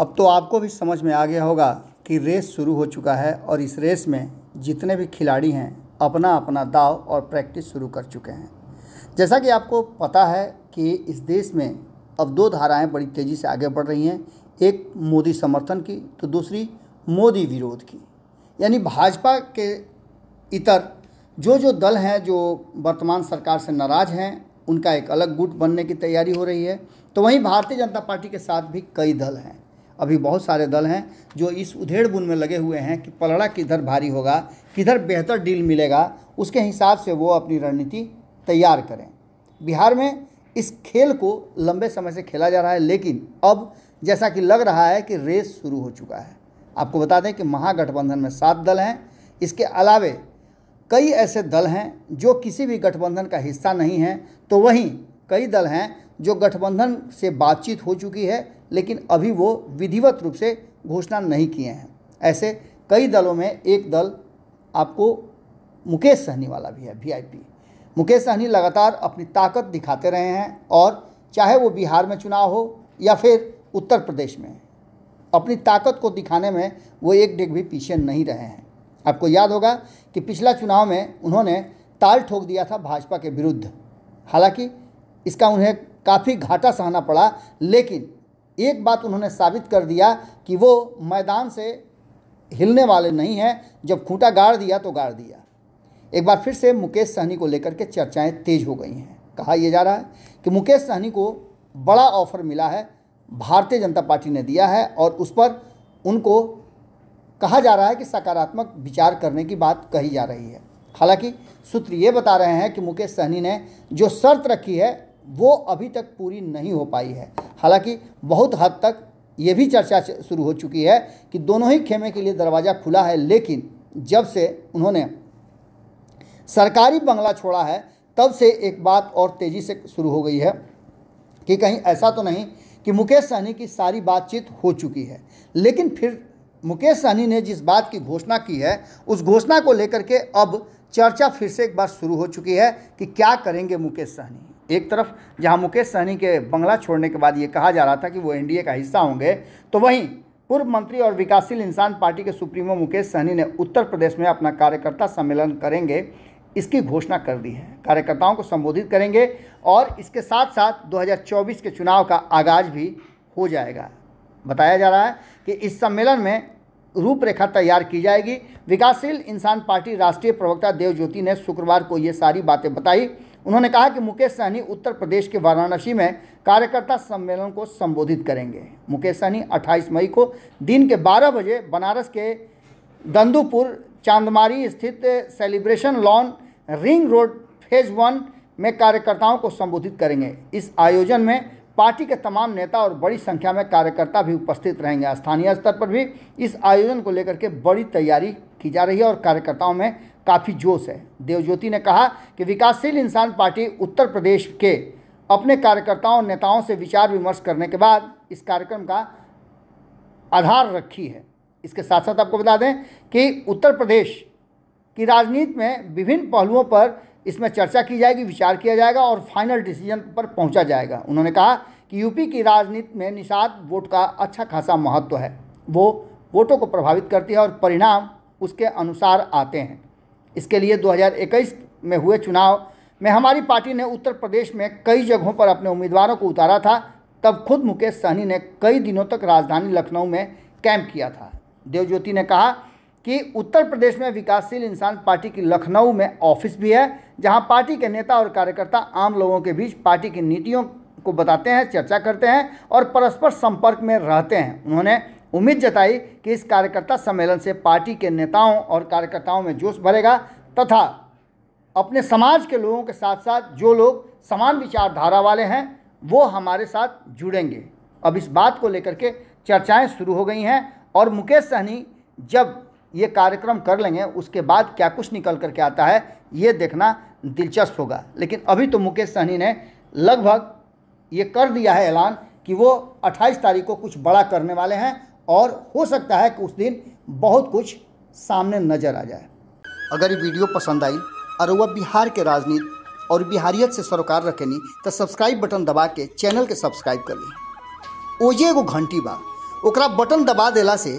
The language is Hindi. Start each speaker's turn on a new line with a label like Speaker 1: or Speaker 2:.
Speaker 1: अब तो आपको भी समझ में आ गया होगा कि रेस शुरू हो चुका है और इस रेस में जितने भी खिलाड़ी हैं अपना अपना दाव और प्रैक्टिस शुरू कर चुके हैं जैसा कि आपको पता है कि इस देश में अब दो धाराएं बड़ी तेज़ी से आगे बढ़ रही हैं एक मोदी समर्थन की तो दूसरी मोदी विरोध की यानी भाजपा के इतर जो जो दल हैं जो वर्तमान सरकार से नाराज़ हैं उनका एक अलग गुट बनने की तैयारी हो रही है तो वहीं भारतीय जनता पार्टी के साथ भी कई दल हैं अभी बहुत सारे दल हैं जो इस उधेड़ बुन में लगे हुए हैं कि पलड़ा किधर भारी होगा किधर बेहतर डील मिलेगा उसके हिसाब से वो अपनी रणनीति तैयार करें बिहार में इस खेल को लंबे समय से खेला जा रहा है लेकिन अब जैसा कि लग रहा है कि रेस शुरू हो चुका है आपको बता दें कि महागठबंधन में सात दल हैं इसके अलावे कई ऐसे दल हैं जो किसी भी गठबंधन का हिस्सा नहीं हैं तो वहीं कई दल हैं जो गठबंधन से बातचीत हो चुकी है लेकिन अभी वो विधिवत रूप से घोषणा नहीं किए हैं ऐसे कई दलों में एक दल आपको मुकेश सहनी वाला भी है वीआईपी मुकेश सहनी लगातार अपनी ताकत दिखाते रहे हैं और चाहे वो बिहार में चुनाव हो या फिर उत्तर प्रदेश में अपनी ताकत को दिखाने में वो एक डेग भी पीछे नहीं रहे हैं आपको याद होगा कि पिछला चुनाव में उन्होंने ताल ठोक दिया था भाजपा के विरुद्ध हालांकि इसका उन्हें काफ़ी घाटा सहना पड़ा लेकिन एक बात उन्होंने साबित कर दिया कि वो मैदान से हिलने वाले नहीं हैं जब खूंटा गाड़ दिया तो गाड़ दिया एक बार फिर से मुकेश सहनी को लेकर के चर्चाएं तेज हो गई हैं कहा यह जा रहा है कि मुकेश सहनी को बड़ा ऑफर मिला है भारतीय जनता पार्टी ने दिया है और उस पर उनको कहा जा रहा है कि सकारात्मक विचार करने की बात कही जा रही है हालांकि सूत्र ये बता रहे हैं कि मुकेश सहनी ने जो शर्त रखी है वो अभी तक पूरी नहीं हो पाई है हालांकि बहुत हद तक ये भी चर्चा शुरू हो चुकी है कि दोनों ही खेमे के लिए दरवाज़ा खुला है लेकिन जब से उन्होंने सरकारी बंगला छोड़ा है तब से एक बात और तेज़ी से शुरू हो गई है कि कहीं ऐसा तो नहीं कि मुकेश सहनी की सारी बातचीत हो चुकी है लेकिन फिर मुकेश सहनी ने जिस बात की घोषणा की है उस घोषणा को लेकर के अब चर्चा फिर से एक बार शुरू हो चुकी है कि क्या करेंगे मुकेश सहनी एक तरफ जहां मुकेश सहनी के बंगला छोड़ने के बाद ये कहा जा रहा था कि वो एनडीए का हिस्सा होंगे तो वहीं पूर्व मंत्री और विकासशील इंसान पार्टी के सुप्रीमो मुकेश सहनी ने उत्तर प्रदेश में अपना कार्यकर्ता सम्मेलन करेंगे इसकी घोषणा कर दी है कार्यकर्ताओं को संबोधित करेंगे और इसके साथ साथ 2024 के चुनाव का आगाज भी हो जाएगा बताया जा रहा है कि इस सम्मेलन में रूपरेखा तैयार की जाएगी विकासशील इंसान पार्टी राष्ट्रीय प्रवक्ता देवज्योति ने शुक्रवार को ये सारी बातें बताई उन्होंने कहा कि मुकेश सहनी उत्तर प्रदेश के वाराणसी में कार्यकर्ता सम्मेलन को संबोधित करेंगे मुकेश सहनी 28 मई को दिन के 12 बजे बनारस के दंदुपुर चांदमारी स्थित celebration lawn ring road phase one में कार्यकर्ताओं को संबोधित करेंगे इस आयोजन में पार्टी के तमाम नेता और बड़ी संख्या में कार्यकर्ता भी उपस्थित रहेंगे स्थानीय स्तर पर भी इस आयोजन को लेकर के बड़ी तैयारी की जा रही है और कार्यकर्ताओं में काफ़ी जोश है देवज्योति ने कहा कि विकासशील इंसान पार्टी उत्तर प्रदेश के अपने कार्यकर्ताओं नेताओं से विचार विमर्श करने के बाद इस कार्यक्रम का आधार रखी है इसके साथ साथ आपको बता दें कि उत्तर प्रदेश की राजनीति में विभिन्न पहलुओं पर इसमें चर्चा की जाएगी विचार किया जाएगा और फाइनल डिसीजन पर पहुंचा जाएगा उन्होंने कहा कि यूपी की राजनीति में निषाद वोट का अच्छा खासा महत्व तो है वो वोटों को प्रभावित करती है और परिणाम उसके अनुसार आते हैं इसके लिए 2021 में हुए चुनाव में हमारी पार्टी ने उत्तर प्रदेश में कई जगहों पर अपने उम्मीदवारों को उतारा था तब खुद मुकेश सहनी ने कई दिनों तक राजधानी लखनऊ में कैंप किया था देवज्योति ने कहा कि उत्तर प्रदेश में विकासशील इंसान पार्टी की लखनऊ में ऑफिस भी है जहां पार्टी के नेता और कार्यकर्ता आम लोगों के बीच पार्टी की नीतियों को बताते हैं चर्चा करते हैं और परस्पर संपर्क में रहते हैं उन्होंने उम्मीद जताई कि इस कार्यकर्ता सम्मेलन से पार्टी के नेताओं और कार्यकर्ताओं में जोश भरेगा तथा अपने समाज के लोगों के साथ साथ जो लोग समान विचारधारा वाले हैं वो हमारे साथ जुड़ेंगे अब इस बात को लेकर के चर्चाएं शुरू हो गई हैं और मुकेश सहनी जब ये कार्यक्रम कर लेंगे उसके बाद क्या कुछ निकल करके आता है ये देखना दिलचस्प होगा लेकिन अभी तो मुकेश सहनी ने लगभग ये कर दिया है ऐलान कि वो 28 तारीख को कुछ बड़ा करने वाले हैं और हो सकता है कि उस दिन बहुत कुछ सामने नजर आ जाए अगर ये वीडियो पसंद आई और वह बिहार के राजनीति और बिहारियत से सरोकार रखेनी तो सब्सक्राइब बटन दबा के चैनल के सब्सक्राइब कर ली ओजे एगो घंटी बा ओकरा बटन दबा देला से